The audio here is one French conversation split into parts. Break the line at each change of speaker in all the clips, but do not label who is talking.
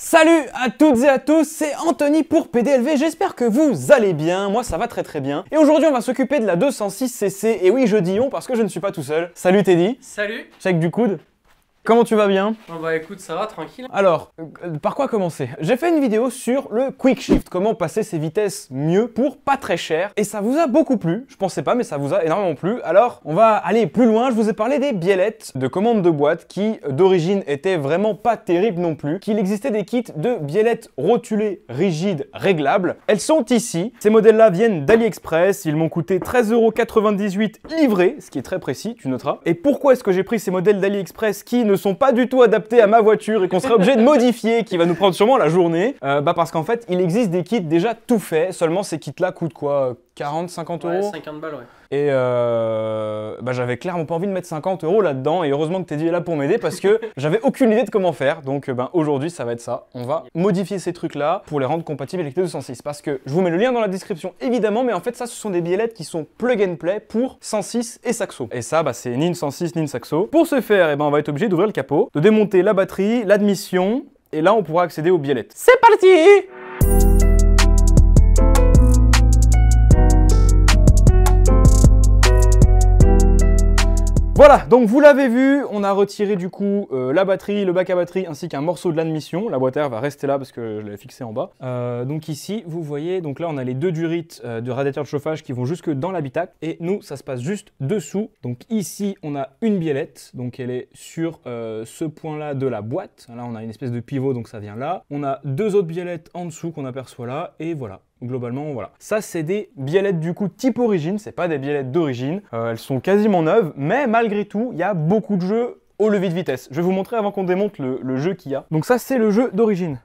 Salut à toutes et à tous, c'est Anthony pour PDLV, j'espère que vous allez bien, moi ça va très très bien. Et aujourd'hui on va s'occuper de la 206cc, et oui je dis on parce que je ne suis pas tout seul. Salut Teddy Salut Check du coude Comment tu vas bien
On ah Bah écoute, ça va, tranquille. Alors,
euh, par quoi commencer J'ai fait une vidéo sur le quick shift, comment passer ses vitesses mieux pour pas très cher. Et ça vous a beaucoup plu, je pensais pas, mais ça vous a énormément plu. Alors, on va aller plus loin, je vous ai parlé des biellettes de commandes de boîte qui, euh, d'origine, étaient vraiment pas terribles non plus. Qu'il existait des kits de biellettes rotulées, rigides, réglables. Elles sont ici. Ces modèles-là viennent d'AliExpress, ils m'ont coûté 13,98€ livrés, ce qui est très précis, tu noteras. Et pourquoi est-ce que j'ai pris ces modèles d'AliExpress qui ne sont pas du tout adaptés à ma voiture et qu'on serait obligé de modifier, qui va nous prendre sûrement la journée, euh, bah parce qu'en fait, il existe des kits déjà tout faits, seulement ces kits-là coûtent quoi 40, 50 euros. Ouais,
50 balles, ouais.
Et euh, bah, j'avais clairement pas envie de mettre 50 euros là-dedans. Et heureusement que Teddy est là pour m'aider parce que j'avais aucune idée de comment faire. Donc euh, ben, aujourd'hui, ça va être ça. On va modifier ces trucs-là pour les rendre compatibles avec les 206. Parce que je vous mets le lien dans la description évidemment. Mais en fait, ça, ce sont des billets qui sont plug and play pour 106 et Saxo. Et ça, bah, c'est ni une 106 ni une Saxo. Pour ce faire, eh ben, on va être obligé d'ouvrir le capot, de démonter la batterie, l'admission. Et là, on pourra accéder aux billets C'est parti! Voilà, donc vous l'avez vu, on a retiré du coup euh, la batterie, le bac à batterie ainsi qu'un morceau de l'admission. La boîte à air va rester là parce que je l'ai fixé en bas. Euh, donc ici, vous voyez, donc là on a les deux durites euh, de radiateur de chauffage qui vont jusque dans l'habitacle et nous ça se passe juste dessous. Donc ici on a une biellette, donc elle est sur ce point là de la boîte. Là on a une espèce de pivot donc ça vient là. On a deux autres biellettes en dessous qu'on aperçoit là et voilà globalement, voilà. Ça, c'est des biellettes du coup type origine, c'est pas des biellettes d'origine. Euh, elles sont quasiment neuves, mais malgré tout, il y a beaucoup de jeux au levier de vitesse. Je vais vous montrer avant qu'on démonte le, jeu qu'il y a. Donc ça, c'est le jeu d'origine.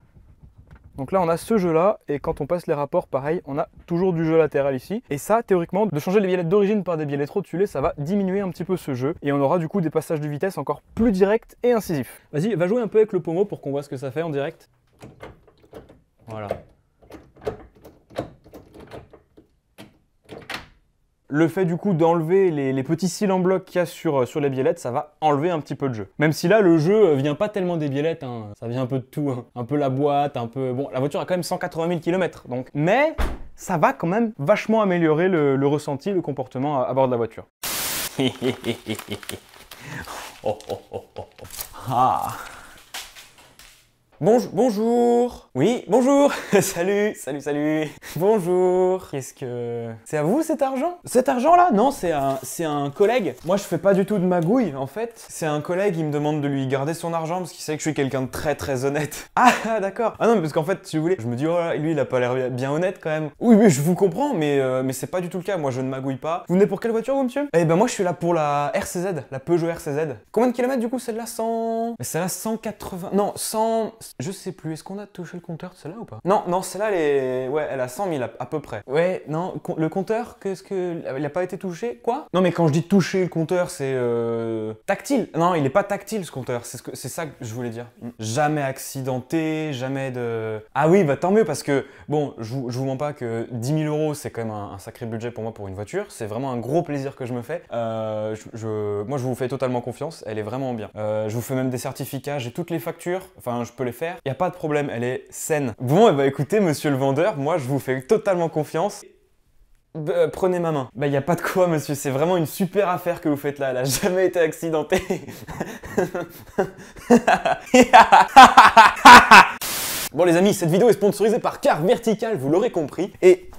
Donc là, on a ce jeu-là, et quand on passe les rapports, pareil, on a toujours du jeu latéral ici. Et ça, théoriquement, de changer les biellettes d'origine par des biellettes rotulées, ça va diminuer un petit peu ce jeu, et on aura du coup des passages de vitesse encore plus directs et incisifs. Vas-y, va jouer un peu avec le pommeau pour qu'on voit ce que ça fait en direct. Voilà. le fait du coup d'enlever les, petits cils en bloc qu'il y a euh, sur, les biellettes, ça va enlever un petit peu de jeu. Même si là, le jeu euh, vient pas tellement des biellettes, hein. ça vient un peu de tout. Hein. Un peu la boîte, un peu... Bon, la voiture a quand même 180 000 km, donc... Mais ça va quand même vachement améliorer le, ressenti, le comportement à, bord de la voiture. Oh, oh, oh, ah. Bonjour, bonjour Oui, bonjour Salut, salut, salut Bonjour Qu'est-ce que... C'est à vous cet argent Cet argent-là Non, c'est un, un collègue. Moi, je fais pas du tout de magouille, en fait. C'est un collègue, il me demande de lui garder son argent parce qu'il sait que je suis quelqu'un de très très honnête. Ah, ah, d'accord Ah non, mais parce qu'en fait, si vous voulez, je me dis, oh là, lui, il a pas l'air bien honnête quand même. Oui, oui, je vous comprends, mais, euh, mais c'est pas du tout le cas. Moi, je ne magouille pas. Vous venez pour quelle voiture, vous, monsieur Eh ben, moi, je suis là pour la RCZ, la Peugeot RCZ. Combien de kilomètres, du coup, celle-là 100... Celle-là, 180... Non, 100 je sais plus, est-ce qu'on a touché le compteur de celle-là ou pas Non, non, celle-là, elle est... Ouais, elle a 100 000 à, peu près. Ouais, non, le compteur, qu'est-ce que... Il n'a pas été touché Quoi Non, mais quand je dis toucher le compteur, c'est... Euh, tactile Non, il n'est pas tactile, ce compteur. C'est ce que... ça que je voulais dire. Jamais accidenté, jamais de... Ah oui, bah tant mieux, parce que... Bon, je vous, vous mens pas que 10 000 euros, c'est quand même un, sacré budget pour moi pour une voiture. C'est vraiment un gros plaisir que je me fais. Euh, je, moi, je vous fais totalement confiance. Elle est vraiment bien. Euh, je vous fais même des certificats. J'ai toutes les factures. Enfin, je peux les faire. Il n'y a pas de problème, elle est saine. Bon, et eh bah ben, écoutez, monsieur le vendeur, moi je vous fais totalement confiance. Euh, prenez ma main. Bah, y a pas de quoi, monsieur. C'est vraiment une super affaire que vous faites là. Elle a jamais été accidentée. bon, les amis, cette vidéo est sponsorisée par Car Vertical, vous l'aurez compris. Et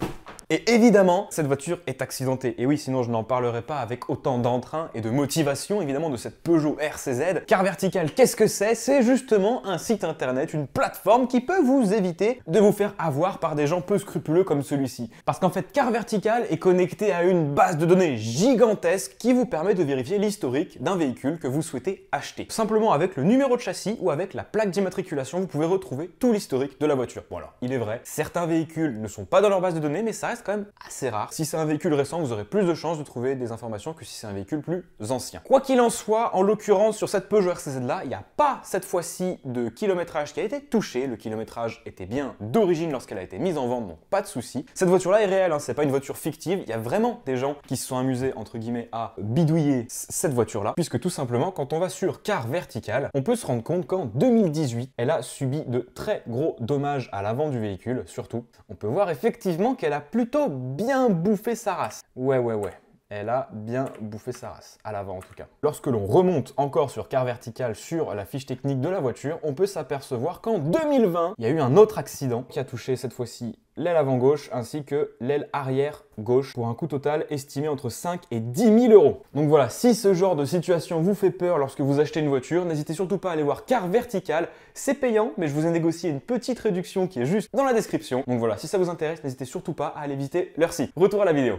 et évidemment, cette voiture est accidentée. Et oui, sinon je n'en parlerai pas avec autant d'entrain et de motivation, évidemment, de cette Peugeot RCZ. Car Vertical, qu'est-ce que c'est C'est justement un site internet, une plateforme qui peut vous éviter de vous faire avoir par des gens peu scrupuleux comme celui-ci. Parce qu'en fait, Car Vertical est connecté à une base de données gigantesque qui vous permet de vérifier l'historique d'un véhicule que vous souhaitez acheter. Simplement avec le numéro de châssis ou avec la plaque d'immatriculation, vous pouvez retrouver tout l'historique de la voiture. Bon alors, il est vrai, certains véhicules ne sont pas dans leur base de données, mais ça reste quand même assez rare. Si c'est un véhicule récent, vous aurez plus de chances de trouver des informations que si c'est un véhicule plus ancien. Quoi qu'il en soit, en l'occurrence, sur cette Peugeot RCZ-là, il n'y a pas cette fois-ci de kilométrage qui a été touché. Le kilométrage était bien d'origine lorsqu'elle a été mise en vente, donc pas de souci. Cette voiture-là est réelle, hein, c'est pas une voiture fictive. Il y a vraiment des gens qui se sont amusés, entre guillemets, à bidouiller cette voiture-là, puisque tout simplement, quand on va sur car vertical, on peut se rendre compte qu'en 2018, elle a subi de très gros dommages à l'avant du véhicule, surtout. On peut voir effectivement qu'elle a plus plutôt bien bouffer sa race. Ouais, ouais, ouais elle a bien bouffé sa race, à l'avant en tout cas. Lorsque l'on remonte encore sur car vertical sur la fiche technique de la voiture, on peut s'apercevoir qu'en 2020, il y a eu un autre accident qui a touché cette fois-ci l'aile avant gauche ainsi que l'aile arrière gauche pour un coût total estimé entre 5 et 10 000 euros. Donc voilà, si ce genre de situation vous fait peur lorsque vous achetez une voiture, n'hésitez surtout pas à aller voir Car Vertical, c'est payant mais je vous ai négocié une petite réduction qui est juste dans la description. Donc voilà, si ça vous intéresse, n'hésitez surtout pas à aller visiter leur site. Retour à la vidéo.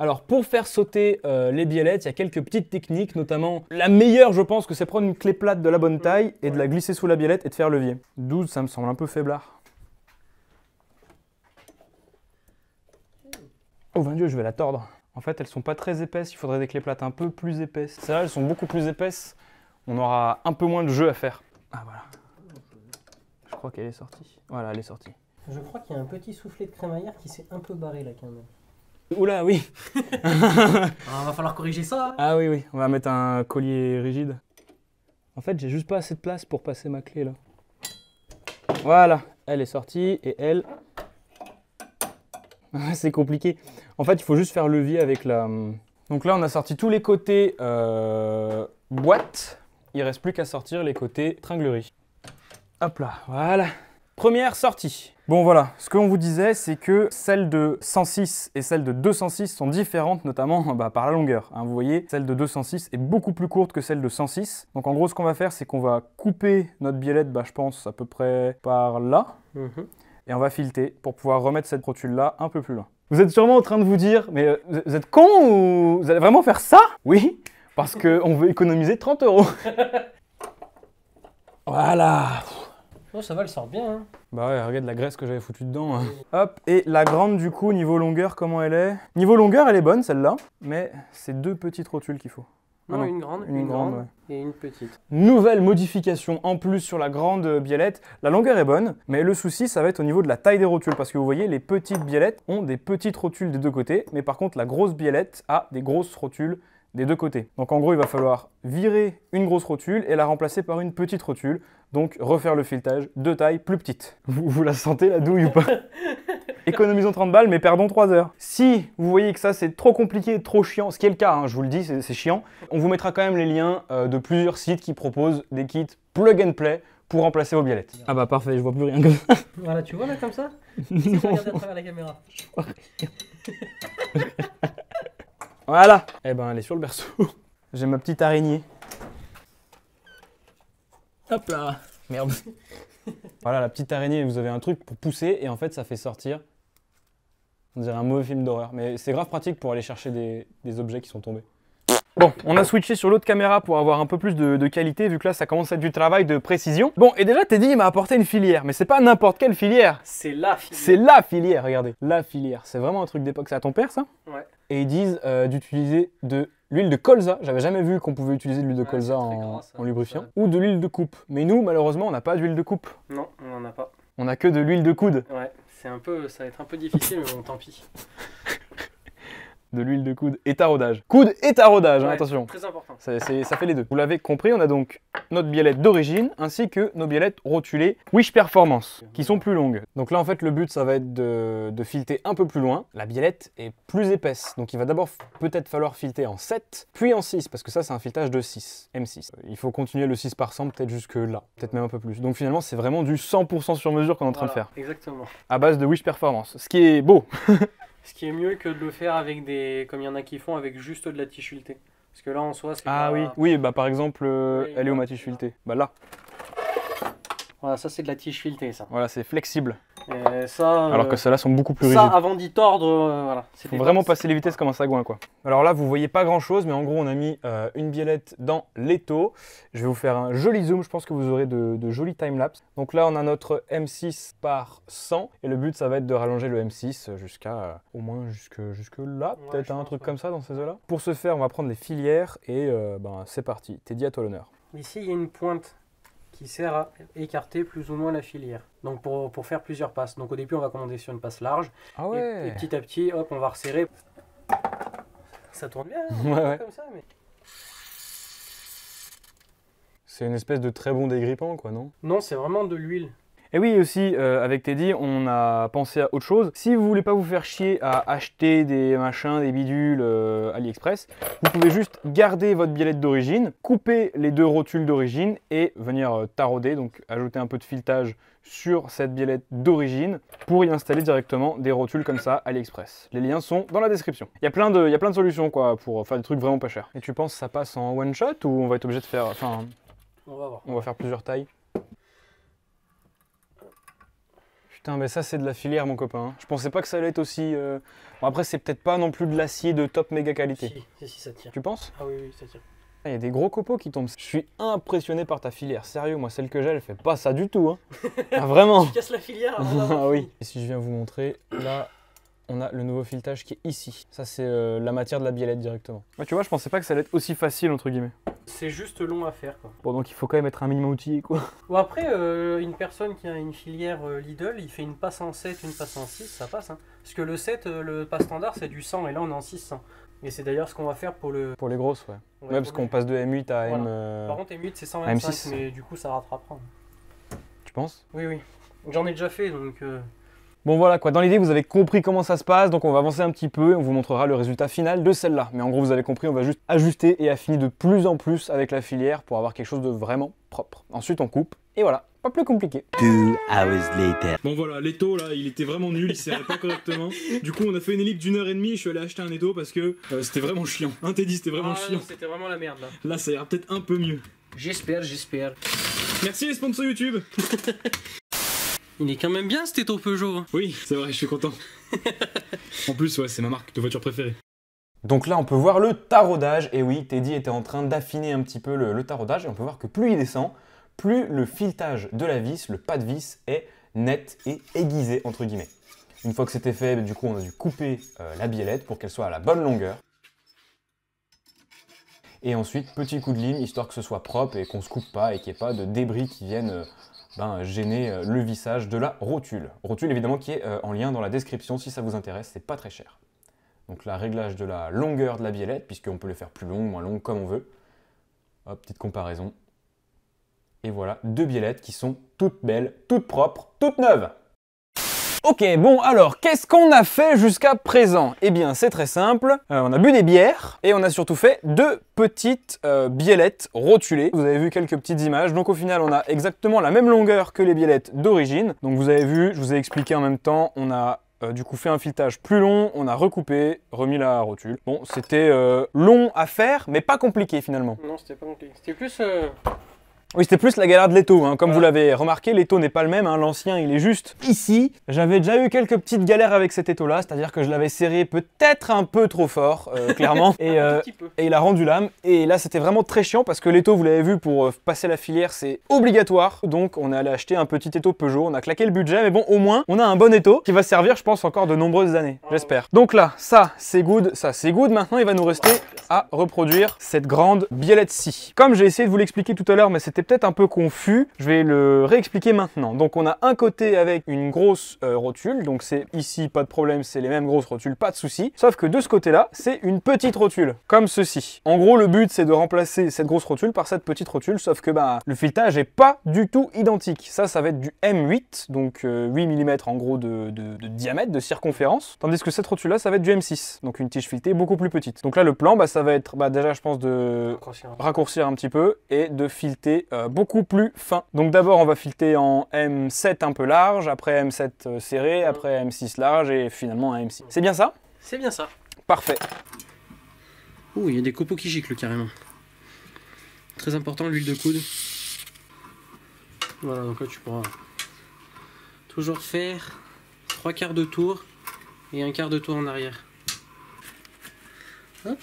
Alors pour faire sauter euh, les biellettes, il y a quelques petites techniques, notamment la meilleure je pense que c'est prendre une clé plate de la bonne taille et de la glisser sous la biellette et de faire levier. 12 ça me semble un peu faiblard. Oh mon dieu je vais la tordre. En fait elles sont pas très épaisses, il faudrait des clés plates un peu plus épaisses. Ça, là elles sont beaucoup plus épaisses, on aura un peu moins de jeu à faire. Ah voilà. Je crois qu'elle est sortie. Voilà elle est sortie.
Je crois qu'il y a un petit soufflet de crémaillère qui s'est un peu barré là quand même.
Oula, oui On ah, Va falloir corriger ça hein. Ah oui, oui, on va mettre un collier rigide. En fait, j'ai juste pas assez de place pour passer ma clé là. Voilà, elle est sortie et elle... C'est compliqué. En fait, il faut juste faire levier avec la... Hum, donc là, on a sorti tous les côtés euh, boîte. Il reste plus qu'à sortir les côtés tringlerie. Hop là, voilà. Première sortie. Bon voilà, ce qu'on vous disait, c'est que celle de 106 et celle de 206 sont différentes, notamment bah, par la longueur. Hein. Vous voyez, celle de 206 est beaucoup plus courte que celle de 106. Donc en gros, ce qu'on va faire, c'est qu'on va couper notre biellette, bah, je pense, à peu près par là. Mhm. Et on va filter pour pouvoir remettre cette protule-là un peu plus loin. Vous êtes sûrement en train de vous dire, mais euh, vous êtes con ou vous allez vraiment faire ça Oui, parce qu'on veut économiser 30 euros. voilà
Oh, ça va, elle sort bien.
Hein. Bah ouais, regarde la graisse que j'avais foutu dedans. Hein. Hop, et la grande du coup, niveau longueur, comment elle est Niveau longueur, elle est bonne celle-là, mais c'est deux petites rotules qu'il faut. non, une grande, une, grande,
et une petite. Nouvelle
modification en plus sur la grande biellette. La longueur est bonne, mais le souci, ça va être au niveau de la taille des rotules. Parce que vous voyez, les petites biellettes ont des petites rotules des deux côtés, mais par contre, la grosse biellette a des grosses rotules des deux côtés. Donc en gros, il va falloir virer une grosse rotule et la remplacer par une petite rotule donc refaire le filetage de taille plus petite. Vous, vous la sentez la douille ou pas Économisons 30 balles mais perdons 3 heures. Si vous voyez que ça c'est trop compliqué, trop chiant, ce qui est le cas, hein, je vous le dis, c'est chiant, on vous mettra quand même les liens euh, de plusieurs sites qui proposent des kits plug and play pour remplacer vos bialettes. Ah bah parfait, je vois plus rien comme ça. Voilà, tu vois là comme ça non. Regarde à travers la caméra. voilà. Eh ben elle est sur le berceau. J'ai ma petite araignée. Hop là Merde. voilà, la petite araignée, vous avez un truc pour pousser et en fait, ça fait sortir. On dirait un mauvais film d'horreur. Mais c'est grave pratique pour aller chercher des, objets qui sont tombés. Bon, on a switché sur l'autre caméra pour avoir un peu plus de, qualité, vu que là, ça commence à être du travail de précision. Bon, et déjà, Teddy, m'a apporté une filière, mais c'est pas n'importe quelle filière. C'est la filière. C'est la filière, regardez. La filière, c'est vraiment un truc d'époque. C'est à ton père, ça Ouais. Et ils disent euh, d'utiliser de l'huile de colza. J'avais jamais vu qu'on pouvait utiliser de l'huile de colza en, lubrifiant. Ou de l'huile de coupe. Mais nous, malheureusement, on n'a pas d'huile de coupe.
Non, on n'en
a pas. On n'a que de l'huile de coude.
Ouais, c'est un peu, ça va être un peu difficile, mais bon, tant pis.
de l'huile de coude et taraudage. Coude et taraudage, hein, attention. Très important. Ça, fait les deux. Vous l'avez compris, on a donc notre biellette d'origine ainsi que nos biellettes rotulées Wish Performance qui sont plus longues. Donc là, en fait, le but, ça va être de, filter un peu plus loin. La biellette est plus épaisse, donc il va d'abord peut-être falloir filter en 7, puis en 6, parce que ça, c'est un filetage de 6, M6. Il faut continuer le 6 par 100 peut-être jusque là, peut-être même un peu plus. Donc finalement, c'est vraiment du 100% sur mesure qu'on est en train de faire. Exactement. À base de Wish Performance, ce qui est beau
Ce qui est mieux que de le faire avec des. Comme il y en a qui font avec juste de la tige filetée. Parce que là en soi, c'est. Ah oui,
oui, bah par exemple, euh, elle est au ma tige filetée Bah là.
Voilà, ça c'est de la tige filetée ça.
Voilà, c'est flexible.
Euh, euh, Alors que celles là sont beaucoup plus rigides. Ça, avant d'y tordre, euh, voilà. Faut vraiment
passer les vitesses comme un sagouin, quoi. Alors là, vous voyez pas grand-chose, mais en gros, on a mis une biellette dans l'étau. Je vais vous faire un joli zoom, je pense que vous aurez de, jolis timelapses. Donc là, on a notre M6 par 100, et le but, ça va être de rallonger le M6 jusqu'à, au moins jusque, jusque là, peut-être, un truc comme ça, dans ces eaux-là. Pour ce faire, on va prendre les filières, et ben, c'est parti. Teddy, à toi l'honneur.
Ici, il y a une pointe qui sert à écarter plus ou moins la filière. Donc pour, faire plusieurs passes. Donc au début, on va commander sur une passe large. Ah et, petit à petit, hop, on va resserrer. Ça tourne bien, hein,
C'est une espèce de très bon dégrippant, quoi, non
Non, c'est vraiment de l'huile.
Et oui, aussi, euh, avec Teddy, on a pensé à autre chose. Si vous voulez pas vous faire chier à acheter des machins, des bidules euh, AliExpress, vous pouvez juste garder votre biellette d'origine, couper les deux rotules d'origine et venir euh, tarauder, donc ajouter un peu de filetage sur cette biellette d'origine pour y installer directement des rotules comme ça AliExpress. Les liens sont dans la description. Il y a plein de, y a plein de solutions quoi pour faire des trucs vraiment pas chers. Et tu penses que ça passe en one shot ou on va être obligé de faire, enfin, on va voir. On va faire plusieurs tailles. Putain, mais ça, c'est de la filière, mon copain. Je pensais pas que ça allait être aussi. Euh, bon, après, c'est peut-être pas non plus de l'acier de top méga qualité. Si, si, si, ça tient. Tu penses Ah oui, oui, ça tient. Ah, il y a des gros copeaux qui tombent. Je suis impressionné par ta filière. Sérieux, moi, celle que j'ai, elle fait pas ça du tout. Hein. ah, vraiment Tu casses la filière Ah oui. Et si je viens vous montrer, là, on a le nouveau filetage qui est ici. Ça, c'est euh, la matière de la biellette directement. tu vois, je pensais pas que ça allait être aussi facile, entre guillemets
c'est juste long à faire. Quoi.
Bon, donc il faut quand même être un minimum outillé, quoi.
Ou après, euh, une personne qui a une filière euh, Lidl, il fait une passe en 7, une passe en 6, ça passe. Hein. Parce que le 7, euh, le pas standard, c'est du 100, et là on est en 600. Et c'est d'ailleurs ce qu'on va faire pour le. Pour les grosses, ouais. Ouais, parce qu'on passe de M8 à M. Par contre, M8, c'est 125, M6. mais du coup, ça rattrapera. Hein. Tu penses Oui, oui. J'en ai déjà fait, donc
Bon voilà quoi, dans l'idée vous avez compris comment ça se passe, donc on va avancer un petit peu et on vous montrera le résultat final de celle-là. Mais en gros vous avez compris, on va juste ajuster et affiner de plus en plus avec la filière pour avoir quelque chose de vraiment propre. Ensuite on coupe et voilà, pas plus compliqué. Two hours later. Bon voilà, l'étau là, il était vraiment nul, il serrait pas correctement. Du coup on a fait une ellipse d'une heure et demie, je suis allé acheter un étau parce que euh, c'était vraiment chiant. Un Teddy c'était vraiment ah, chiant.
C'était vraiment la merde là.
Là ça ira peut-être un peu mieux. J'espère, j'espère. Merci les sponsors YouTube Il est quand même bien cet ton Peugeot. Hein. Oui, c'est vrai, je suis content. en plus, ouais, c'est ma marque de voiture préférée. Donc là, on peut voir le taraudage. Et oui, Teddy était en train d'affiner un petit peu le, tarodage. taraudage. Et on peut voir que plus il descend, plus le filetage de la vis, le pas de vis, est net et aiguisé, entre guillemets. Une fois que c'était fait, bah, du coup, on a dû couper euh, la biellette pour qu'elle soit à la bonne longueur. Et ensuite, petit coup de lime, histoire que ce soit propre et qu'on se coupe pas et qu'il n'y ait pas de débris qui viennent euh, ben, gêner euh, le vissage de la rotule. Rotule évidemment qui est euh, en lien dans la description si ça vous intéresse, c'est pas très cher. Donc là, réglage de la longueur de la biellette, puisqu'on peut le faire plus long, moins long, comme on veut. Hop, petite comparaison. Et voilà, deux biellettes qui sont toutes belles, toutes propres, toutes neuves Ok, bon alors, qu'est-ce qu'on a fait jusqu'à présent Eh bien, c'est très simple. Euh, on a bu des bières et on a surtout fait deux petites euh, biellettes rotulées. Vous avez vu quelques petites images. Donc au final, on a exactement la même longueur que les biellettes d'origine. Donc vous avez vu, je vous ai expliqué en même temps, on a euh, du coup fait un filetage plus long, on a recoupé, remis la rotule. Bon, c'était long à faire, mais pas compliqué finalement.
Non, c'était pas compliqué. C'était plus...
Oui, c'était plus la galère de l'étau. Hein. Comme vous l'avez remarqué, l'étau n'est pas le même. Hein. L'ancien, il est juste ici. J'avais déjà eu quelques petites galères avec cet étau-là, c'est-à-dire que je l'avais serré peut-être un peu trop fort, euh, clairement. Euh, et, il a rendu l'âme. Et là, c'était vraiment très chiant parce que l'étau, vous l'avez vu, pour euh, passer la filière, c'est obligatoire. Donc, on est allé acheter un petit étau Peugeot. On a claqué le budget, mais bon, au moins, on a un bon étau qui va servir, je pense, encore de nombreuses années. Ah J'espère. Donc là, ça, c'est good. Ça, c'est good. Maintenant, il va nous rester à reproduire cette grande biellette-ci. Comme j'ai essayé de vous l'expliquer tout à l'heure, mais c'était peut-être un peu confus, je vais le réexpliquer maintenant. Donc on a un côté avec une grosse euh, rotule, donc c'est ici, pas de problème, c'est les mêmes grosses rotules, pas de souci. Sauf que de ce côté-là, c'est une petite rotule, comme ceci. En gros, le but, c'est de remplacer cette grosse rotule par cette petite rotule, sauf que bah, le filetage est pas du tout identique. Ça, ça va être du M8, donc 8 euh, mm en gros de, diamètre, de circonférence, tandis que cette rotule-là, ça va être du M6, donc une tige filetée beaucoup plus petite. Donc là, le plan, bah, ça va être bah, déjà, je pense, de raccourcir. raccourcir un petit peu et de fileter euh, beaucoup plus fin. Donc d'abord, on va filter en M7 un peu large, après M7 euh, serré, mm. après M6 large et finalement un M6. Mm. C'est bien ça C'est bien ça. Parfait. Ouh, il y a des copeaux qui giclent carrément.
Très important l'huile de coude. Voilà, donc là tu pourras toujours faire trois quarts de tour et un quart de tour en arrière.
Hop.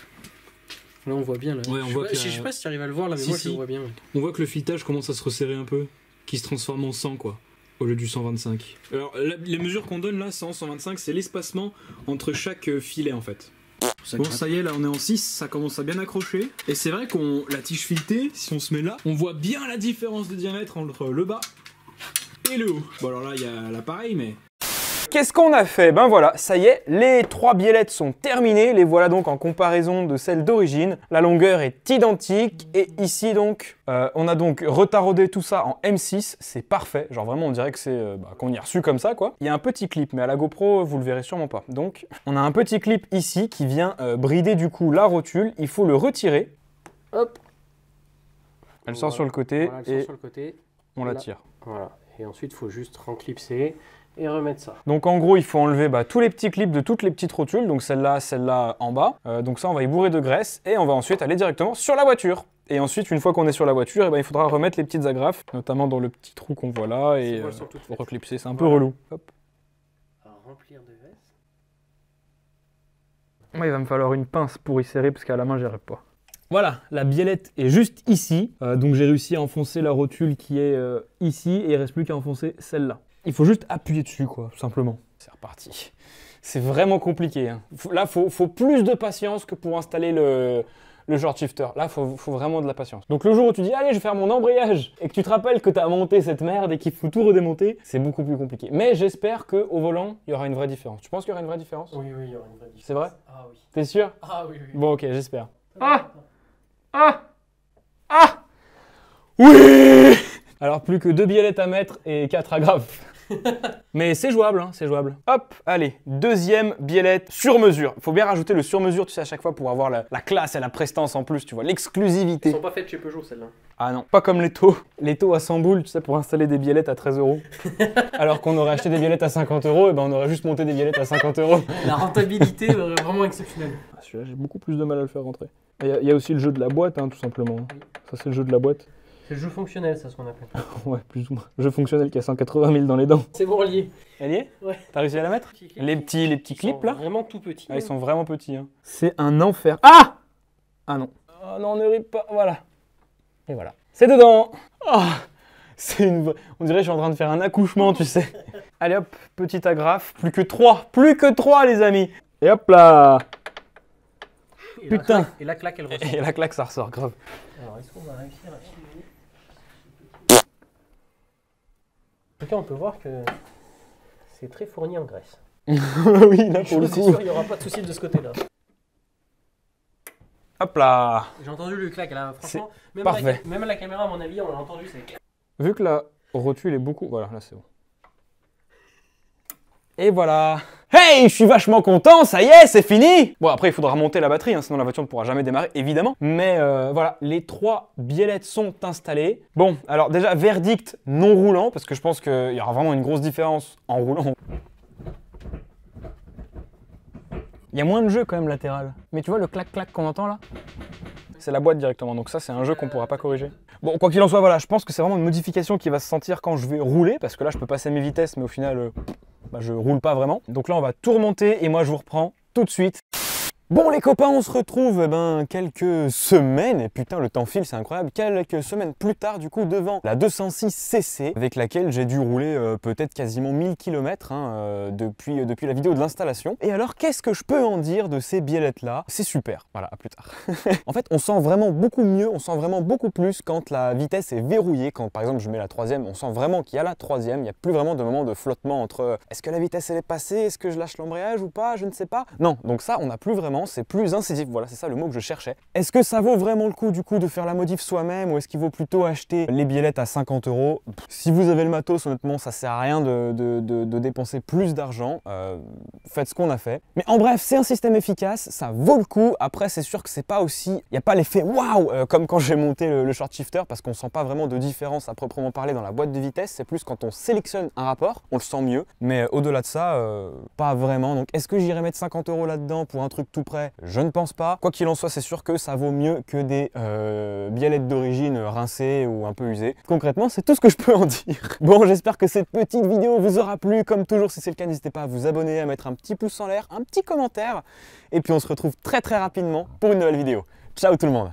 Là, on voit bien. Là. je, voit sais pas si tu arrives à le voir là, mais moi, je bien. On voit que le filetage commence à se resserrer un peu, qui se transforme en 100, quoi, au lieu du 125. Alors, les mesures qu'on donne là, 100, 125, c'est l'espacement entre chaque euh, filet, en fait. Bon, ça y est, là on est en 6, ça commence à bien accrocher. Et c'est vrai qu'on la tige filetée, si on se met là, on voit bien la différence de diamètre entre le bas et le haut. Bon, alors là, il y a l'appareil, mais Qu'est-ce qu'on a fait Ben voilà, ça y est, les trois biellettes sont terminées, les voilà donc en comparaison de celles d'origine. La longueur est identique, et ici donc, euh, on a donc retaraudé tout ça en M6, c'est parfait, genre vraiment on dirait que c'est euh, bah, qu'on y a reçu comme ça quoi. Il y a un petit clip, mais à la GoPro, vous le verrez sûrement pas. Donc, on a un petit clip ici qui vient euh, brider du coup la rotule, il faut le retirer. Hop Elle sort sur le côté, et
on la tire. Voilà, et ensuite il faut juste renclipser et remettre ça.
Donc en gros, il faut enlever bah, tous les petits clips de toutes les petites rotules, donc celle-là, celle-là en bas. Euh, donc ça, on va y bourrer de graisse et on va ensuite aller directement sur la voiture. Et ensuite, une fois qu'on est sur la voiture, eh ben, il faudra remettre les petites agrafes, notamment dans le petit trou qu'on voit là, et euh, reclipser, c'est un peu relou. Hop. remplir de graisse. Moi, il va me falloir une pince pour y serrer, parce qu'à la main, arrive pas. Voilà, la biellette est juste ici. Euh, donc j'ai réussi à enfoncer la rotule qui est ici et il reste plus qu'à enfoncer celle-là. Il faut juste appuyer dessus, quoi, tout simplement. C'est reparti. C'est vraiment compliqué. Hein. Là, il faut, plus de patience que pour installer le, le short shifter. Là, il faut, vraiment de la patience. Donc le jour où tu dis, allez, je vais faire mon embrayage, et que tu te rappelles que tu as monté cette merde et qu'il faut tout redémonter, c'est beaucoup plus compliqué. Mais j'espère qu'au volant, il y aura une vraie différence. Tu penses qu'il y aura une vraie différence Oui, oui, il y aura une vraie différence. C'est vrai Ah oui. T'es sûr Ah oui, oui. Bon, ok, j'espère. Ah Ah Ah, ah Oui alors plus que deux billettes à mettre et quatre agrafes. Mais c'est jouable, hein, c'est jouable. Hop, allez, deuxième biellette sur mesure. Faut bien rajouter le sur mesure, tu sais, à chaque fois pour avoir la, classe et la prestance en plus, tu vois, l'exclusivité. Elles sont pas
faites chez Peugeot, celle
là Ah non, pas comme les taux. Les taux à 100 boules, tu sais, pour installer des biellettes à 13 euros. Alors qu'on aurait acheté des biellettes à 50 euros, et eh ben on aurait juste monté des biellettes à 50 euros. La rentabilité vraiment exceptionnelle. Ah, Celui-là, j'ai beaucoup plus de mal à le faire rentrer. Il y, a aussi le jeu de la boîte, hein, tout simplement. Ça, c'est le jeu de la boîte.
C'est Le jeu fonctionnel, ça ce qu'on appelle.
ouais, plus ou moins. Jeu fonctionnel qui a 180 000 dans les dents. C'est bon, lié. Ouais. T'as réussi à la mettre les petits, les petits, clips là Vraiment tout petits. Ah, ils sont vraiment petits. Hein. C'est un enfer. Ah Ah non. Oh non, ne rit pas. Voilà. Et voilà. C'est dedans oh, C'est une. On dirait que je suis en train de faire un accouchement, tu sais. Allez hop, petite agrafe. Plus que trois. Plus que trois, les amis. Et hop là Putain Et la claque, elle ressort. Et la claque, ça ressort, grave. Alors,
est-ce qu'on va réussir à filmer En tout cas, on peut voir que c'est très fourni en Grèce. oui, là, pour le coup. sûr, il n'y aura pas de soucis de ce côté-là.
Hop là J'ai
entendu le clac, là. Franchement, même, parfait. La, même la caméra, à mon avis, on l'a entendu, c'est
Vu que la rotule est beaucoup... Voilà, là, c'est bon. Et voilà Hey, je suis vachement content, ça y est, c'est fini Bon, après, il faudra monter la batterie, hein, sinon la voiture ne pourra jamais démarrer, évidemment. Mais euh, voilà, les trois biellettes sont installées. Bon, alors déjà, verdict non roulant, parce que je pense qu'il y aura vraiment une grosse différence en roulant. Il y a moins de jeu quand même latéral. Mais tu vois le clac-clac qu'on entend là c'est la boîte directement. Donc ça, c'est un jeu qu'on pourra pas corriger. Bon, quoi qu'il en soit, voilà, je pense que c'est vraiment une modification qui va se sentir quand je vais rouler, parce que là, je peux passer mes vitesses, mais au final, euh, bah, je roule pas vraiment. Donc là, on va tout remonter et moi, je vous reprends tout de suite. Bon les copains, on se retrouve eh ben, quelques semaines, et putain le temps file, c'est incroyable, quelques semaines plus tard du coup devant la 206 CC avec laquelle j'ai dû rouler euh, peut-être quasiment 1000 km hein, euh, depuis, euh, depuis la vidéo de l'installation. Et alors qu'est-ce que je peux en dire de ces biellettes là C'est super, voilà, à plus tard. en fait on sent vraiment beaucoup mieux, on sent vraiment beaucoup plus quand la vitesse est verrouillée, quand par exemple je mets la troisième, on sent vraiment qu'il y a la troisième, il n'y a plus vraiment de moment de flottement entre est-ce que la vitesse elle est passée, est-ce que je lâche l'embrayage ou pas, je ne sais pas. Non, donc ça on n'a plus vraiment c'est plus incisif. Voilà, c'est ça le mot que je cherchais. Est-ce que ça vaut vraiment le coup du coup de faire la modif soi-même ou est-ce qu'il vaut plutôt acheter les biellettes à 50 euros Si vous avez le matos, honnêtement, ça sert à rien de, dépenser plus d'argent. Euh, faites ce qu'on a fait. Mais en bref, c'est un système efficace, ça vaut le coup. Après, c'est sûr que c'est pas aussi, il n'y a pas l'effet waouh euh, comme quand j'ai monté le, short shifter parce qu'on sent pas vraiment de différence à proprement parler dans la boîte de vitesse. C'est plus quand on sélectionne un rapport, on le sent mieux. Mais euh, au-delà de ça, pas vraiment. Donc, est-ce que j'irai mettre 50 euros là-dedans pour un truc tout je ne pense pas. Quoi qu'il en soit, c'est sûr que ça vaut mieux que des euh, bialettes d'origine rincées ou un peu usées. Concrètement, c'est tout ce que je peux en dire. Bon, j'espère que cette petite vidéo vous aura plu. Comme toujours, si c'est le cas, n'hésitez pas à vous abonner, à mettre un petit pouce en l'air, un petit commentaire. Et puis on se retrouve très très rapidement pour une nouvelle vidéo. Ciao tout le monde